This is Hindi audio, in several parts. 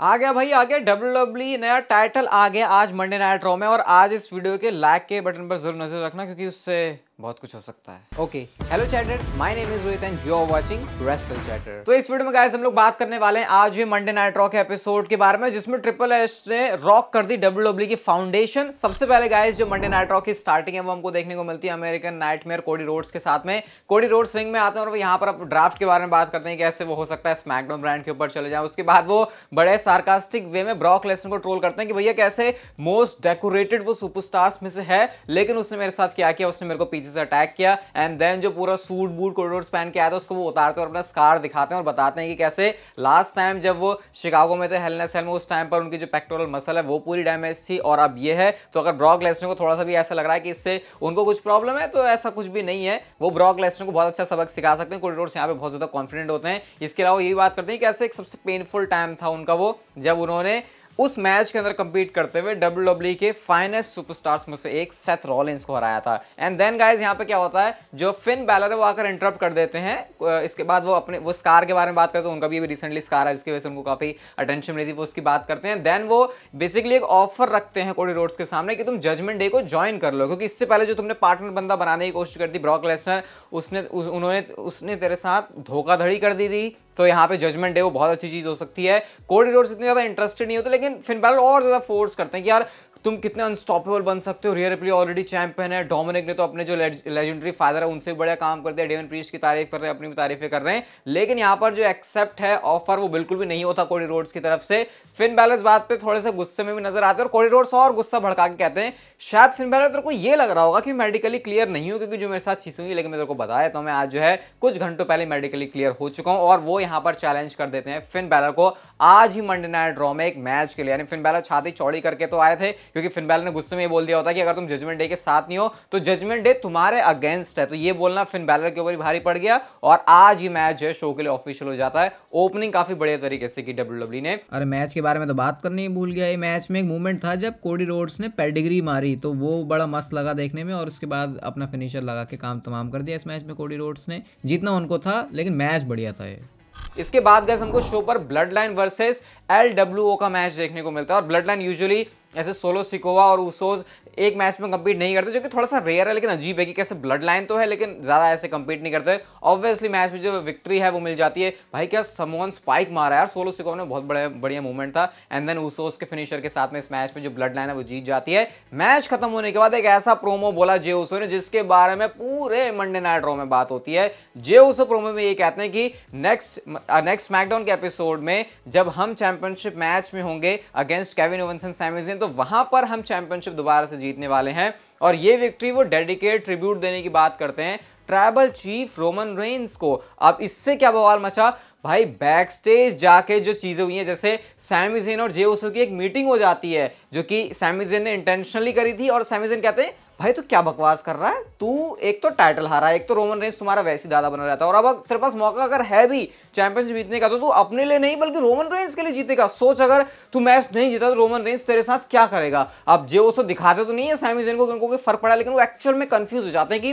आ गया भाई आ गया डब्ल्यू डब्ल्यू e, नया टाइटल आ गया आज मंडे नाइट रॉ में और आज इस वीडियो के लाइक के बटन पर जरूर नजर रखना क्योंकि उससे बहुत कुछ हो सकता है okay hello chatters my name is Rohit and you are watching Wrestle Chatter तो इस वीडियो में गाइस हम लोग बात करने वाले हैं आज हुए मंडे नाइट रॉक एपिसोड के बारे में जिसमें ट्रिपल एस ने रॉक कर दी डब्ल्यू e की फाउंडेशन सबसे पहले गाइस जो मंडे नाइट रॉक की स्टार्टिंग है वो हमको देखने को मिलती है अमेरिकन नाइट कोडी रोड्स के साथ में कोडी रोड्स रिंग में आते हैं और यहाँ पर आप ड्राफ्ट के बारे में बात करते हैं कैसे वो हो सकता है स्मैकडाउन ब्रांड के ऊपर चले जाए उसके बाद वो बड़े सार्कास्टिक वे में ब्रॉक लेसन को ट्रोल करते हैं कि भैया कैसे मोस्ट डेकोरेटेड वो सुपरस्टार्स में से है लेकिन उसने मेरे साथ क्या किया उसने मेरे को पीछे पीछे से अटैक किया एंड देन जो पूरा सूट बूट कोडोर पहन के आया था उसको वो उतारते और अपना स्कार दिखाते हैं और बताते हैं कि कैसे लास्ट टाइम जब वो शिकागो में थे हेलनेस हेल में उस टाइम पर उनकी जो पेक्टोरल मसल है वो पूरी डैमेज थी और अब ये है तो अगर ब्रॉक लेसनर को थोड़ा सा भी ऐसा लग रहा है कि इससे उनको कुछ प्रॉब्लम है तो ऐसा कुछ भी नहीं है वो ब्रॉक लेसनर को बहुत अच्छा सबक सिखा सकते हैं कोरिडोर्स यहाँ पे बहुत ज़्यादा कॉन्फिडेंट होते हैं इसके अलावा ये बात करते हैं कि ऐसे एक सबसे पेनफुल टाइम था उनका वो जब उन्होंने उस मैच के अंदर कंपीट करते हुए डब्ल्यू डब्ल्यू e के फाइनेस्ट सुपरस्टार्स में से एक सेथ रॉलिंस को हराया था एंड देन गाइज यहाँ पे क्या होता है जो फिन बैलर है वो आकर इंटरप्ट कर देते हैं इसके बाद वो अपने वो स्कार के बारे में बात करते हैं उनका भी अभी रिसेंटली स्कार है जिसकी वजह से उनको काफ़ी अटेंशन मिली थी वो उसकी बात करते हैं देन वो बेसिकली एक ऑफर रखते हैं कोडी रोड्स के सामने कि तुम जजमेंट डे को ज्वाइन कर लो क्योंकि इससे पहले जो तुमने पार्टनर बंदा बनाने की कोशिश कर दी ब्रॉक लेसनर उसने उन्होंने उसने तेरे साथ धोखाधड़ी कर दी थी तो यहाँ पे जजमेंट डे वो बहुत अच्छी चीज़ हो सकती है कोडी रोड्स इतने ज़्यादा इंटरेस्टेड नहीं होते लेकिन लेकिन फिन बैरल और ज़्यादा फोर्स करते हैं कि यार तुम कितने अनस्टॉपेबल बन सकते हो रियर प्ले ऑलरेडी चैंपियन है डोमिनिक ने तो अपने जो लेजेंडरी फादर है उनसे बढ़िया काम करते हैं डेवन प्रीस की तारीफ कर रहे हैं अपनी भी तारीफें कर रहे हैं लेकिन यहाँ पर जो एक्सेप्ट है ऑफर वो बिल्कुल भी नहीं होता कोडी रोड्स की तरफ से फिन बैरल बात पर थोड़े से गुस्से में भी नजर आते हैं और कोडी रोड्स और गुस्सा भड़का के कहते हैं शायद फिन बैरल तेरे को ये लग रहा होगा कि मेडिकली क्लियर नहीं हूँ क्योंकि जो मेरे साथ छीसूंगी लेकिन मैं तेरे को बताया तो मैं आज जो है कुछ घंटों पहले मेडिकली क्लियर हो चुका हूँ और वो यहाँ पर चैलेंज कर देते हैं फिन बैलर को आज ही मंडे नाइट ड्रॉ में एक मैच मैच के लिए यानी फिन बैलर छाती चौड़ी करके तो आए थे क्योंकि फिन बैलर ने गुस्से में ये बोल दिया होता कि अगर तुम जजमेंट डे के साथ नहीं हो तो जजमेंट डे तुम्हारे अगेंस्ट है तो ये बोलना फिन बैलर के ऊपर भारी पड़ गया और आज ये मैच जो है शो के लिए ऑफिशियल हो जाता है ओपनिंग काफी बढ़िया तरीके से की डब्ल्यू e ने अरे मैच के बारे में तो बात करनी ही भूल गया ये मैच में एक मूवमेंट था जब कोडी रोड्स ने पेडिग्री मारी तो वो बड़ा मस्त लगा देखने में और उसके बाद अपना फिनिशर लगा के काम तमाम कर दिया इस मैच में कोडी रोड्स ने जीतना उनको था लेकिन मैच बढ़िया था ये इसके बाद गैस हमको शो पर ब्लड लाइन वर्सेस एल का मैच देखने को मिलता है और ब्लड लाइन यूजली ऐसे सोलो सिकोवा और उसोज एक मैच में कम्पीट नहीं करते जो कि थोड़ा सा रेयर है लेकिन अजीब है कि कैसे ब्लड लाइन तो है लेकिन ज़्यादा ऐसे कम्पीट नहीं करते ऑब्वियसली मैच में जो विक्ट्री है वो मिल जाती है भाई क्या समोन स्पाइक मारा है यार सोलो सिकोवा ने बहुत बड़े बढ़िया मूवमेंट था एंड देन उसोज के फिनिशर के साथ में इस मैच में जो ब्लड लाइन है वो जीत जाती है मैच खत्म होने के बाद एक ऐसा प्रोमो बोला जे उसो ने जिसके बारे में पूरे मंडे नाइट रो में बात होती है जे उसो प्रोमो में ये कहते हैं कि नेक्स्ट नेक्स्ट स्मैकडाउन के एपिसोड में जब हम चैंपियनशिप मैच में होंगे अगेंस्ट कैविन तो वहां पर हम चैंपियनशिप दोबारा से जीतने वाले हैं और ये विक्ट्री वो डेडिकेट ट्रिब्यूट देने की बात करते हैं ट्राइबल चीफ रोमन रेंस को अब इससे क्या बवाल मचा भाई बैक स्टेज जाके जो चीज़ें हुई हैं जैसे सैमिजेन और जे की एक मीटिंग हो जाती है जो कि सैमिजेन ने इंटेंशनली करी थी और सैमिजेन कहते हैं भाई तो क्या बकवास कर रहा है तू एक तो टाइटल हारा एक तो रोमन रेंस तुम्हारा वैसे दादा बना रहता है और अब तेरे पास मौका अगर है भी चैंपियंस जीतने का तो तू अपने लिए नहीं बल्कि रोमन रेंस के लिए जीतेगा सोच अगर तू मैच नहीं जीता तो रोमन रेंस तेरे साथ क्या करेगा अब जो उसको दिखाते तो नहीं है सैमी जैन को उनको कोई फर्क पड़ा लेकिन वो एक्चुअल में कंफ्यूज हो जाते हैं कि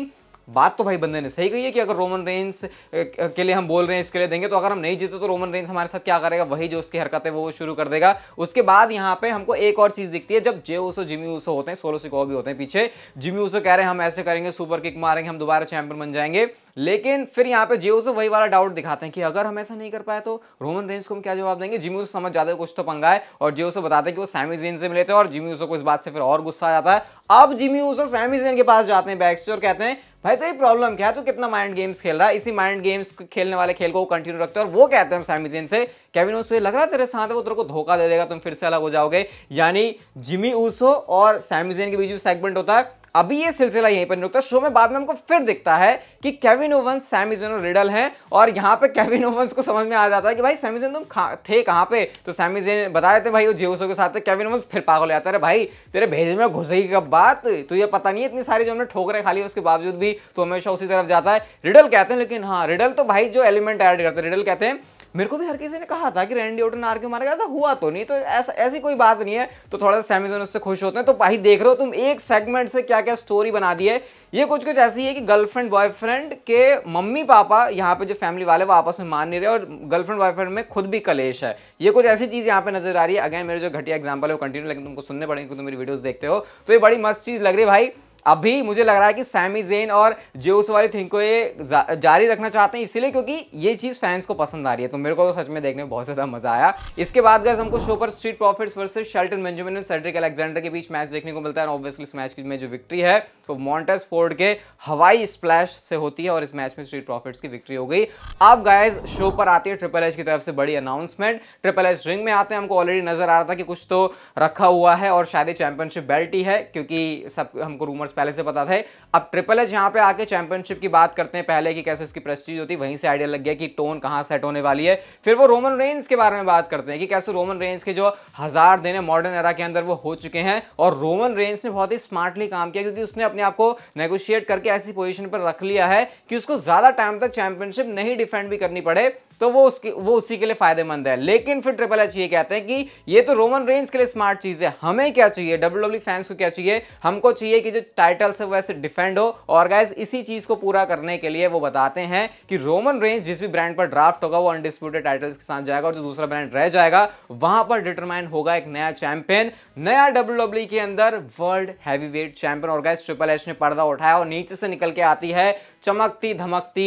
बात तो भाई बंदे ने सही कही है कि अगर रोमन रेंस के लिए हम बोल रहे हैं इसके लिए देंगे तो अगर हम नहीं जीते तो रोमन रेंस हमारे साथ क्या करेगा वही जो उसकी हरकत है वो शुरू कर देगा उसके बाद यहाँ पे हमको एक और चीज़ दिखती है जब जे ओसो जिमी ओसो होते हैं सोलो सिको भी होते हैं पीछे जिमी ओसो कह रहे हैं हम ऐसे करेंगे सुपर किक मारेंगे हम दोबारा चैंपियन बन जाएंगे लेकिन फिर यहाँ पे जियो से वही वाला डाउट दिखाते हैं कि अगर हम ऐसा नहीं कर पाए तो रोमन रेंज को हम क्या जवाब देंगे जिमी उसे समझ जाते हैं कुछ तो पंगा है और जियो से बताते हैं कि वो सैमी जेन से मिले थे और जिमी को इस बात से फिर और गुस्सा आ जाता है अब जिमी उसे सैमी जेन के पास जाते हैं बैग से और कहते हैं भाई तेरी प्रॉब्लम क्या है तो कितना माइंड गेम्स खेल रहा है इसी माइंड गेम्स खेलने वाले खेल को कंटिन्यू रखते हैं और वो कहते हैं सैमी जेन से कैविन उसे लग रहा है तेरे साथ वो तेरे को धोखा दे देगा तुम फिर से अलग हो जाओगे यानी जिमी ऊसो और सैमी जेन के बीच में सेगमेंट होता है अभी ये सिलसिला यहीं पर रुकता है शो में बाद में हमको फिर दिखता है कि केविन ओवंस सैमिजन और रिडल हैं और यहाँ पे केविन ओवंस को समझ में आ जाता है कि भाई सैमिजन तुम थे कहाँ पे तो सैमिजन बताए थे भाई वो जेवसो के साथ थे केविन ओवंस फिर पागल जाता है भाई तेरे भेज में घुस गई कब बात तुझे तो पता नहीं है इतनी सारी जो हमने ठोकरें खा ली उसके बावजूद भी तो हमेशा उसी तरफ जाता है रिडल कहते हैं लेकिन हाँ रिडल तो भाई जो एलिमेंट ऐड करते हैं रिडल कहते हैं मेरे को भी हर किसी ने कहा था कि रैंडी ओटन आर के मारेगा ऐसा हुआ तो नहीं तो ऐसा ऐसी कोई बात नहीं है तो थोड़ा सा सैमिजोन उससे खुश होते हैं तो भाई देख रहे हो तुम एक सेगमेंट से क्या क्या स्टोरी बना दी है ये कुछ कुछ ऐसी है कि गर्लफ्रेंड बॉयफ्रेंड के मम्मी पापा यहाँ पे जो फैमिली वाले वो आपस में मान नहीं रहे और गर्लफ्रेंड बॉयफ्रेंड में खुद भी कलेश है ये कुछ ऐसी चीज़ यहाँ पे नजर आ रही है अगेन मेरे जो घटिया एग्जाम्पल है वो कंटिन्यू लेकिन तुमको सुनने पड़ेंगे तुम मेरी वीडियोज़ देखते हो तो ये बड़ी मस्त चीज़ लग रही है भाई अभी मुझे लग रहा है कि सैमी जेन और जोस वाली थिंग को ये जा, जारी रखना चाहते हैं इसीलिए क्योंकि ये चीज़ फैंस को पसंद आ रही है तो मेरे को तो सच में देखने में बहुत ज़्यादा मजा आया इसके बाद गए हमको शो पर Street Profits versus Shelton Benjamin और सेड्रिक अलेक्जेंडर के बीच मैच देखने को मिलता है ऑब्वियसली इस मैच में जो विक्ट्री है तो मॉन्टेस फोर्ड के हवाई स्प्लैश से होती है और इस मैच में स्ट्रीट प्रॉफिट्स की विक्ट्री हो गई अब गायज शो पर आती है ट्रिपल एच की तरफ से बड़ी अनाउंसमेंट ट्रिपल एच रिंग में आते हैं हमको ऑलरेडी नजर आ रहा था कि कुछ तो रखा हुआ है और शायद चैंपियनशिप बेल्ट ही है क्योंकि सब हमको रूमर्स पहले से पता था अब ट्रिपल एच यहाँ पे आके चैंपियनशिप की बात करते हैं पहले कि कैसे उसकी प्रेस्टीज होती वहीं से आइडिया लग गया कि टोन कहाँ सेट होने वाली है फिर वो रोमन रेंज के बारे में बात करते हैं कि कैसे रोमन रेंज के जो हजार दिन है मॉडर्न एरा के अंदर वो हो चुके हैं और रोमन रेंज ने बहुत ही स्मार्टली काम किया क्योंकि उसने अपने आप को नेगोशिएट करके ऐसी पोजिशन पर रख लिया है कि उसको ज्यादा टाइम तक चैंपियनशिप नहीं डिफेंड भी करनी पड़े तो वो उसकी वो उसी के लिए फायदेमंद है लेकिन फिर ट्रिपल एच ये कहते हैं कि ये तो रोमन रेंज के लिए स्मार्ट चीज है हमें क्या चाहिए डब्ल्यू फैंस e को क्या चाहिए हमको चाहिए कि जो टाइटल से वैसे डिफेंड हो और गैस इसी चीज़ को पूरा करने के लिए वो बताते हैं कि रोमन रेंज जिस भी ब्रांड पर ड्राफ्ट होगा वो अनडिस्प्यूटेड टाइटल्स के साथ जाएगा और जो दूसरा ब्रांड रह जाएगा वहां पर डिटरमाइन होगा एक नया चैंपियन नया डब्ल्यू e के अंदर वर्ल्ड हैवी वेट चैंपियन और गैस ट्रिपल एच ने पर्दा उठाया और नीचे से निकल के आती है चमकती धमकती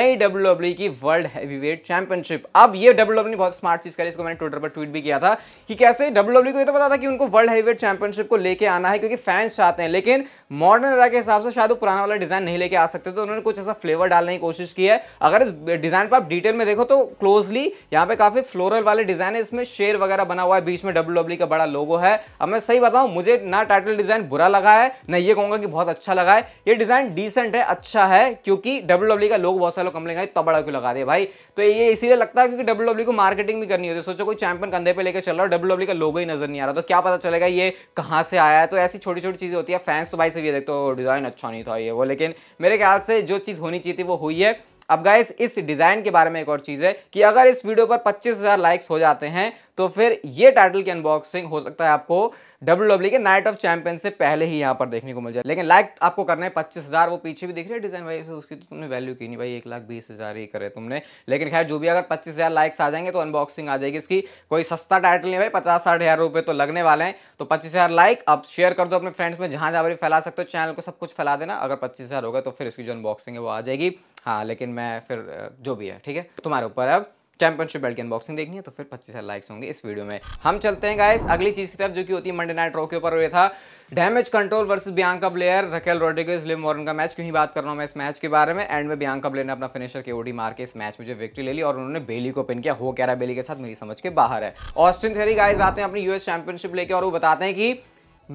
नई डब्ल्यू e की वर्ल्ड हैवी वेट चैंपियनशिप अब ये डब्ल्यू e ने बहुत स्मार्ट चीज करी इसको मैंने ट्विटर पर ट्वीट भी किया था कि कैसे डब्ल्यू को ये तो पता था कि उनको वर्ल्ड हैवी वेट चैंपियनशिप को लेके आना है क्योंकि फैंस चाहते हैं लेकिन मॉडर्न एरा के हिसाब से शायद वो पुराना वाला डिज़ाइन नहीं लेके आ सकते तो उन्होंने कुछ ऐसा फ्लेवर डालने की कोशिश की है अगर इस डिज़ाइन पर आप डिटेल में देखो तो क्लोजली यहाँ पे काफ़ी फ्लोरल वाले डिज़ाइन है इसमें शेर वगैरह बना हुआ है बीच में डब्ल्यू e का बड़ा लोगो है अब मैं सही बताऊँ मुझे ना टाइटल डिज़ाइन बुरा लगा है ना ये कहूंगा कि बहुत अच्छा लगा है ये डिज़ाइन डिसेंट है अच्छा है क्योंकि डब्ल्यू e का लोग बहुत सारे लोग कम लेंगे इतना बड़ा क्यों लगा दे भाई तो ये इसीलिए लगता है क्योंकि डब्ल्यू e को मार्केटिंग भी करनी होती है सोचो कोई चैंपियन कंधे पे लेकर चल रहा है डब्ल्यू का लोगो ही नजर नहीं आ रहा तो क्या पता चलेगा ये कहाँ से आया है तो ऐसी छोटी छोटी चीज़ें होती है फैंस तो भाई से भी देखते हो डिज़ाइन अच्छा नहीं था ये वो लेकिन मेरे ख्याल से जो चीज़ होनी चाहिए थी वो हुई है अब गाइस इस डिज़ाइन के बारे में एक और चीज़ है कि अगर इस वीडियो पर 25,000 लाइक्स हो जाते हैं तो फिर ये टाइटल की अनबॉक्सिंग हो सकता है आपको डब्ल्यू डब्ल्यू e के नाइट ऑफ चैंपियन से पहले ही यहाँ पर देखने को मिल जाए लेकिन लाइक आपको करना है पच्चीस हज़ार वो पीछे भी दिख रहे हैं डिज़ाइन वाइज उसकी तो तुमने वैल्यू की नहीं भाई एक लाख बीस हज़ार ही करे तुमने लेकिन खैर जो भी अगर पच्चीस हज़ार लाइक्स आ जाएंगे तो अनबॉक्सिंग आ जाएगी इसकी कोई सस्ता टाइटल नहीं भाई पचास साठ हज़ार रुपये तो लगने वाले हैं तो पच्चीस हज़ार लाइक आप शेयर कर दो अपने फ्रेंड्स में जहाँ जहाँ भी फैला सकते हो चैनल को सब कुछ फैला देना अगर पच्चीस हज़ार होगा तो फिर इसकी जो अनबॉक्सिंग है वो आ जाएगी हाँ लेकिन मैं फिर जो भी है ठीक है तुम्हारे ऊपर अब चैंपियनशिप बेल्ट की अनबॉक्सिंग देखनी है तो फिर पच्चीस लाइक्स होंगे इस वीडियो में हम चलते हैं गाइस अगली चीज की तरफ जो कि होती है मंडे नाइट ट्रॉ के ऊपर हुए था Damage Control versus Bianca Belair Raquel Rodriguez Liv Morgan का मैच क्यों ही बात कर रहा हूं मैं इस मैच के बारे में एंड में बियांका ब्लेयर ने अपना फिनिशर के ओडी मार के इस मैच में जो विक्ट्री ले ली और उन्होंने बेली को पिन किया हो कह रहा बेली के साथ मेरी समझ के बाहर है ऑस्टिन थेरी गाइज आते हैं अपनी यूएस चैंपियनशिप लेके और वो बताते हैं कि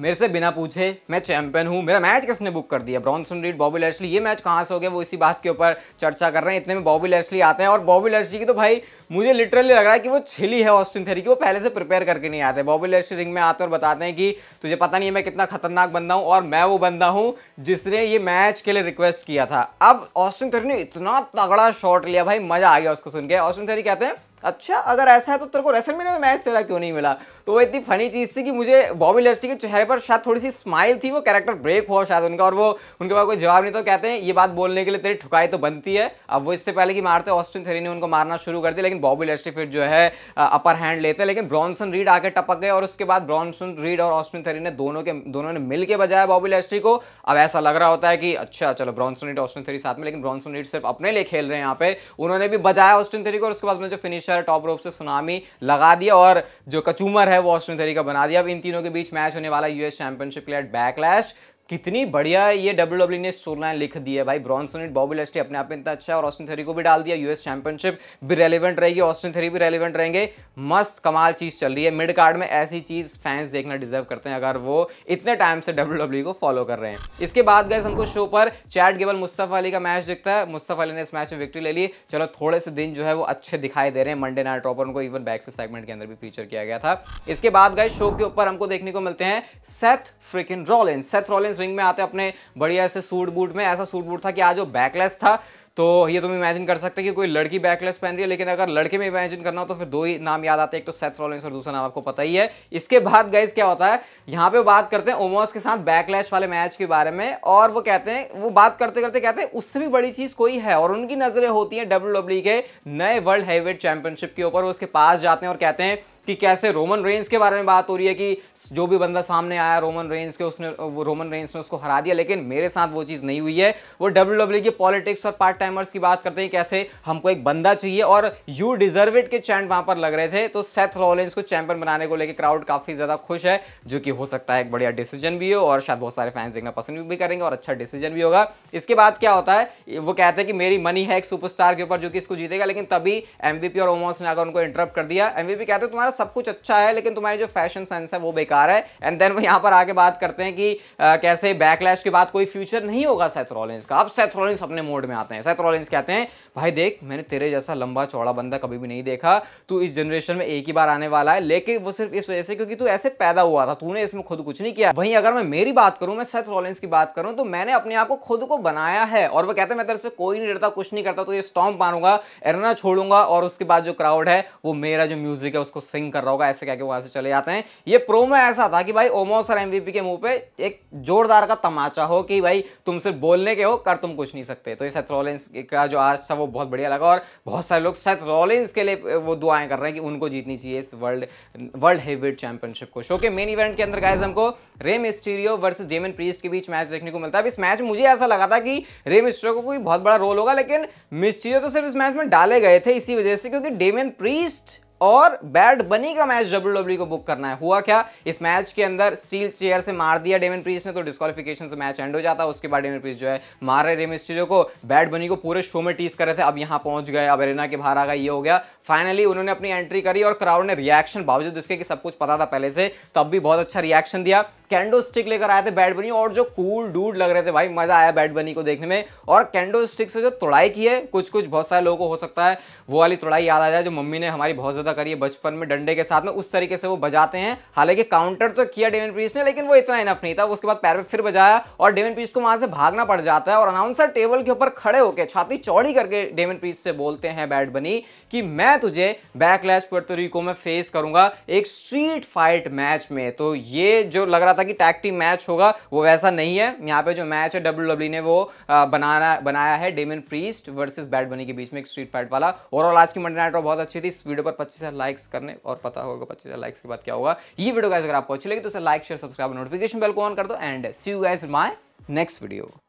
मेरे से बिना पूछे मैं चैंपियन हूँ मेरा मैच किसने बुक कर दिया ब्रॉन्सन रीड बॉबी लैसली ये मैच कहाँ से हो गया वो इसी बात के ऊपर चर्चा कर रहे हैं इतने में बॉबी लेस्ली आते हैं और बॉबी लैसली की तो भाई मुझे लिटरली लग रहा है कि वो छिली है ऑस्टिन थेरी की वो पहले से प्रिपेयर करके नहीं आते बॉबी लेस्ली रिंग में आते और बताते हैं कि तुझे पता नहीं है मैं कितना खतरनाक बंदा हूँ और मैं वो बंदा हूँ जिसने ये मैच के लिए रिक्वेस्ट किया था अब ऑस्टिन थेरी ने इतना तगड़ा शॉट लिया भाई मजा आ गया उसको सुन के ऑस्टिन थेरी कहते हैं अच्छा अगर ऐसा है तो तेरे को रेसल में मैच तेरा क्यों नहीं मिला तो वो इतनी फनी चीज़ थी कि मुझे बॉबी लस्टी के चेहरे पर शायद थोड़ी सी स्माइल थी वो कैरेक्टर ब्रेक हुआ शायद उनका और वो उनके पास कोई जवाब नहीं तो कहते हैं ये बात बोलने के लिए तेरी ठुकाई तो बनती है अब वो इससे पहले कि मारते ऑस्टिन थेरी ने उनको मारना शुरू कर दिया लेकिन बॉबी लस्टी फिर जो है अपर हैंड लेते हैं लेकिन ब्रॉन्सन रीड आके टपक गए और उसके बाद ब्रॉन्सन रीड और ऑस्टिन थेरी ने दोनों के दोनों ने मिल के बजाया बॉबी लस्टी को अब ऐसा लग रहा होता है कि अच्छा चलो ब्रॉन्सन रीड ऑस्टिन थेरी साथ में लेकिन ब्रॉन्सन रीड सिर्फ अपने लिए खेल रहे हैं यहाँ पे उन्होंने भी बजाया ऑस्टिन थेरी को और उसके बाद में जो फिनिशर पिछर टॉप रोप से सुनामी लगा दिया और जो कचूमर है वो ऑस्ट्रेन थेरी का बना दिया अब इन तीनों के बीच मैच होने वाला यूएस चैंपियनशिप के लिए बैकलैश कितनी बढ़िया ये डब्ल्यू डब्ल्यू e ने स्टोर लाइन लिख दी है भाई ब्रॉन्सन एंड बॉबी लेस्टी अपने आप में इतना अच्छा और ऑस्टिन थेरी को भी डाल दिया यूएस चैंपियनशिप भी रेलिवेंट रहेगी ऑस्टिन थेरी भी रेलिवेंट रहेंगे मस्त कमाल चीज़ चल रही है मिड कार्ड में ऐसी चीज़ फैंस देखना डिजर्व करते हैं अगर वो इतने टाइम से डब्ल्यू डब्ल्यू e को फॉलो कर रहे हैं इसके बाद गए हमको शो पर चैट गेबल मुस्तफ अली का मैच दिखता है मुस्तफ अली ने इस मैच में विक्ट्री ले ली चलो थोड़े से दिन जो है वो अच्छे दिखाई दे रहे हैं मंडे नाइट ऑपर उनको इवन बैक सेगमेंट के अंदर भी फीचर किया गया था इसके बाद गए शो के ऊपर हमको देखने को मिलते हैं Seth Freakin Rollins Seth Rollins swing में आते अपने बढ़िया ऐसे सूट बूट में ऐसा सूट बूट था कि आज वो बैकलेस था तो ये तुम इमेजिन कर सकते हैं कि कोई लड़की बैकलेस पहन रही है लेकिन अगर लड़के में इमेजिन करना हो तो फिर दो ही नाम याद आते हैं एक तो सेथ रॉलिंग और दूसरा नाम आपको पता ही है इसके बाद गाइज क्या होता है यहाँ पे बात करते हैं ओमोस के साथ बैकलैश वाले मैच के बारे में और वो कहते हैं वो बात करते करते कहते हैं उससे भी बड़ी चीज़ कोई है और उनकी नज़रें होती हैं डब्ल्यू e के नए वर्ल्ड हैवीवेट चैंपियनशिप के ऊपर वो उसके पास जाते हैं और कहते हैं कि कैसे रोमन रेंज के बारे में बात हो रही है कि जो भी बंदा सामने आया रोमन रेंज के उसने वो रोमन रेंज ने उसको हरा दिया लेकिन मेरे साथ वो चीज़ नहीं हुई है वो डब्ल्यू डब्ल्यू e की पॉलिटिक्स और पार्ट टाइमर्स की बात करते हैं कैसे हमको एक बंदा चाहिए और यू डिजर्व इट के चैंड वहाँ पर लग रहे थे तो सेथ रॉलेंस को चैंपियन बनाने को लेकर क्राउड काफ़ी ज़्यादा खुश है जो कि हो सकता है एक बढ़िया डिसीजन भी हो और शायद बहुत सारे फैंस देखना पसंद भी करेंगे और अच्छा डिसीजन भी होगा इसके बाद क्या होता है वो कहते हैं कि मेरी मनी है एक सुपरस्टार के ऊपर जो कि इसको जीतेगा लेकिन तभी एमवीपी और ओमोस ने आकर उनको इंटरप्ट कर दिया एमवीपी कहते हैं तुम्हारा तुम्हारा सब कुछ अच्छा है लेकिन तुम्हारी जो फैशन सेंस है वो बेकार है एंड देन वो यहाँ पर आके बात करते हैं कि आ, कैसे बैकलैश के बाद कोई फ्यूचर नहीं होगा सेथ का अब सेथ अपने मोड में आते हैं सेथ कहते हैं भाई देख मैंने तेरे जैसा लंबा चौड़ा बंदा कभी भी नहीं देखा तू इस जनरेशन में एक ही बार आने वाला है लेकिन वो सिर्फ इस वजह से क्योंकि तू ऐसे पैदा हुआ था तूने इसमें खुद कुछ नहीं किया वहीं अगर मैं मेरी बात करूं मैं सेथ रॉलिंस की बात करूं तो मैंने अपने आप को खुद को बनाया है और वो कहते हैं मैं तेरे से कोई नहीं डरता कुछ नहीं करता तो ये स्टॉम्प मारूंगा एरना छोड़ूंगा और उसके बाद जो क्राउड है वो मेरा जो म्यूजिक है उसको सिंग बॉलिंग कर रहा होगा ऐसे कह के वहां से चले जाते हैं ये प्रोमो ऐसा था कि भाई ओमोस और एमवीपी के मुंह पे एक जोरदार का तमाचा हो कि भाई तुम सिर्फ बोलने के हो कर तुम कुछ नहीं सकते तो ये सेथ रॉलिंस का जो आज था वो बहुत बढ़िया लगा और बहुत सारे लोग सेथ रॉलिंस के लिए वो दुआएं कर रहे हैं कि उनको जीतनी चाहिए इस वर्ल्ड वर्ल्ड हेवीट चैंपियनशिप को शो के मेन इवेंट के अंदर गाइज हमको Rey Mysterio versus Damian Priest के बीच मैच देखने को मिलता है इस मैच मुझे ऐसा लगा था कि रेम स्टीरियो कोई बहुत बड़ा रोल होगा लेकिन मिस्टीरियो तो सिर्फ इस मैच में डाले गए थे इसी वजह से क्योंकि डेमन प्रीस्ट और बैट बनी का मैच डब्ल्यू e को बुक करना है हुआ क्या इस मैच के अंदर स्टील चेयर से मार दिया डेमन प्रीस ने तो डिस्कालिफिकेशन से मैच एंड हो जाता उसके बाद डेमन प्रीस जो है मार रहे रेमिस्टीरियो को बैट बनी को पूरे शो में टीस कर रहे थे अब यहाँ पहुंच गए अब एरेना के बाहर आ गए ये हो गया फाइनली उन्होंने अपनी एंट्री करी और क्राउड ने रिएक्शन बावजूद इसके कि सब कुछ पता था पहले से तब भी बहुत अच्छा रिएक्शन दिया कैंडो स्टिक लेकर आए थे बैट बनी और जो कूल डूड लग रहे थे भाई मजा आया बैट बनी को देखने में और कैंडो स्टिक से जो तोड़ाई की है कुछ कुछ बहुत सारे लोगों को हो सकता है वो वाली तोड़ाई याद आ जाए जो मम्मी ने हमारी बहुत ज्यादा पता मतलब करिए बचपन में डंडे के साथ में उस तरीके से वो बजाते हैं हालांकि काउंटर तो किया डेविन पीस ने लेकिन वो इतना इनफ नहीं था उसके बाद पैर पर फिर बजाया और डेविन पीस को वहां से भागना पड़ जाता है और अनाउंसर टेबल के ऊपर खड़े होकर छाती चौड़ी करके डेविन पीस से बोलते हैं बैट बनी कि मैं तुझे बैकलैश पोर्टोरिको में फेस करूंगा एक स्ट्रीट फाइट मैच में तो ये जो लग रहा था कि टैक्टिव मैच होगा वो वैसा नहीं है यहाँ पे जो मैच है डब्ल्यू e ने वो बनाना बनाया है डेमिन प्रीस्ट वर्सेस बैट बनी के बीच में एक स्ट्रीट फाइट वाला ओवरऑल आज की मंडे नाइट बहुत अच्छी थी इस वीडियो पर पच्चीस पच्चीस हज़ार लाइक्स करने और पता होगा पच्चीस हज़ार लाइक्स के बाद क्या होगा ये वीडियो गाइस अगर आपको अच्छी लगी तो like share subscribe notification bell को ऑन कर दो and see you guys my next video